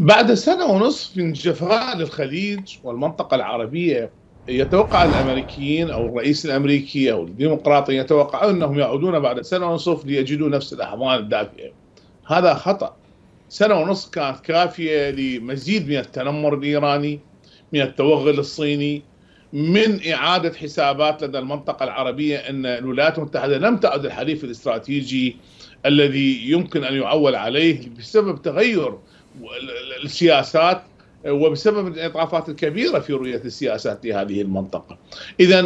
بعد سنة ونصف من جفاء للخليج والمنطقة العربية يتوقع الامريكيين او الرئيس الامريكي او الديمقراطي يتوقعون انهم يعودون بعد سنه ونصف ليجدوا نفس الاحضان الدافئه. هذا خطا. سنه ونصف كانت كافيه لمزيد من التنمر الايراني، من التوغل الصيني، من اعاده حسابات لدى المنطقه العربيه ان الولايات المتحده لم تعد الحليف الاستراتيجي الذي يمكن ان يعول عليه بسبب تغير السياسات وبسبب الانعطافات الكبيره في رؤيه السياسات لهذه المنطقه. اذا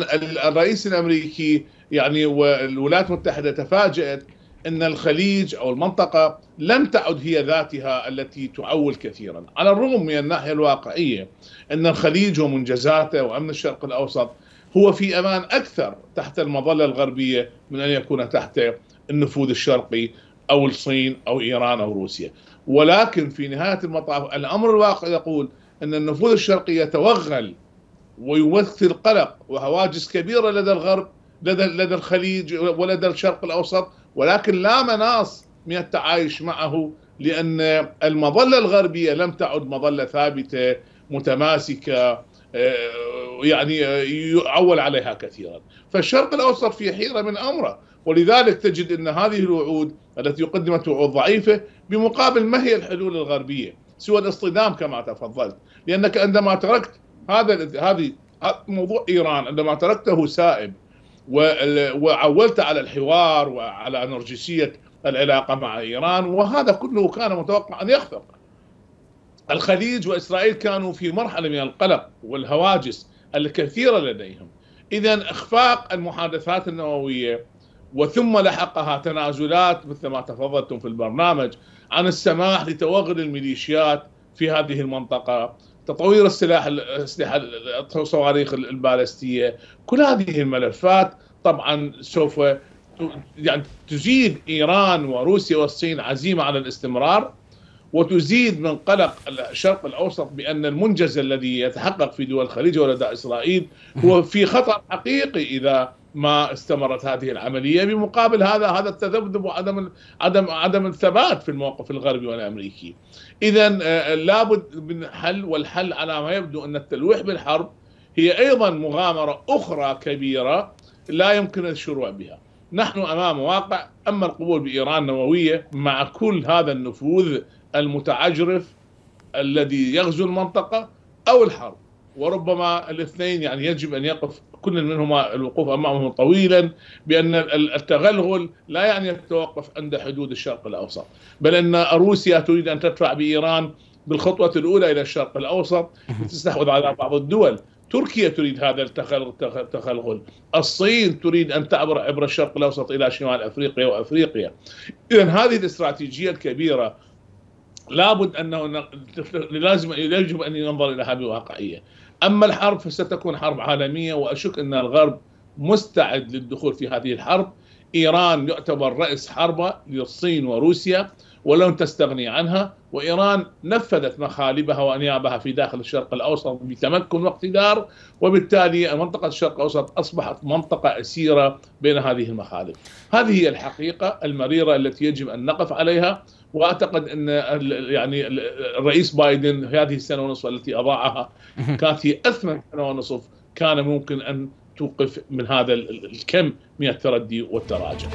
الرئيس الامريكي يعني والولايات المتحده تفاجات ان الخليج او المنطقه لم تعد هي ذاتها التي تعول كثيرا، على الرغم من الناحيه الواقعيه ان الخليج ومنجزاته وامن الشرق الاوسط هو في امان اكثر تحت المظله الغربيه من ان يكون تحت النفوذ الشرقي او الصين او ايران او روسيا ولكن في نهايه المطاف الامر الواقع يقول ان النفوذ الشرقي يتوغل ويمثل قلق وهواجس كبيره لدى الغرب لدى لدى الخليج ولدى الشرق الاوسط ولكن لا مناص من التعايش معه لان المظله الغربيه لم تعد مظله ثابته متماسكه آه، يعني يعول عليها كثيرا فالشرق الأوسط في حيرة من أمره ولذلك تجد أن هذه الوعود التي قدمت وعود ضعيفة بمقابل ما هي الحلول الغربية سوى الاصطدام كما تفضلت لأنك عندما تركت هذا هذه موضوع إيران عندما تركته سائب وعولت على الحوار وعلى نرجسية العلاقة مع إيران وهذا كله كان متوقع أن يخفق الخليج وإسرائيل كانوا في مرحلة من القلق والهواجس الكثيرة لديهم إذا إخفاق المحادثات النووية وثم لحقها تنازلات مثل ما تفضلتم في البرنامج عن السماح لتوغل الميليشيات في هذه المنطقة تطوير السلاح الاسلحه الصواريخ البالستيه كل هذه الملفات طبعا سوف يعني تزيد ايران وروسيا والصين عزيمه على الاستمرار وتزيد من قلق الشرق الاوسط بان المنجز الذي يتحقق في دول الخليج ولدى اسرائيل هو في خطر حقيقي اذا ما استمرت هذه العمليه بمقابل هذا هذا التذبذب وعدم عدم عدم الثبات في الموقف الغربي والامريكي. اذا آه، لابد من حل والحل على ما يبدو ان التلويح بالحرب هي ايضا مغامره اخرى كبيره لا يمكن الشروع بها. نحن امام واقع اما القبول بايران نوويه مع كل هذا النفوذ المتعجرف الذي يغزو المنطقة أو الحرب وربما الاثنين يعني يجب أن يقف كل منهما الوقوف أمامهم طويلا بأن التغلغل لا يعني التوقف عند حدود الشرق الأوسط بل أن روسيا تريد أن تدفع بإيران بالخطوة الأولى إلى الشرق الأوسط لتستحوذ على بعض الدول تركيا تريد هذا التغلغل الصين تريد أن تعبر عبر الشرق الأوسط إلى شمال أفريقيا وأفريقيا إذا هذه الاستراتيجية الكبيرة لابد انه لازم يجب ان ينظر الى هذه الواقعيه. اما الحرب فستكون حرب عالميه واشك ان الغرب مستعد للدخول في هذه الحرب. ايران يعتبر راس حربه للصين وروسيا ولن تستغني عنها وايران نفذت مخالبها وانيابها في داخل الشرق الاوسط بتمكن واقتدار وبالتالي منطقه الشرق الاوسط اصبحت منطقه اسيره بين هذه المخالب. هذه هي الحقيقه المريره التي يجب ان نقف عليها واعتقد ان يعني الرئيس بايدن هذه السنه ونصف التي اضاعها كانت هي اثمن سنه ونصف كان ممكن ان توقف من هذا الكم من التردي والتراجع.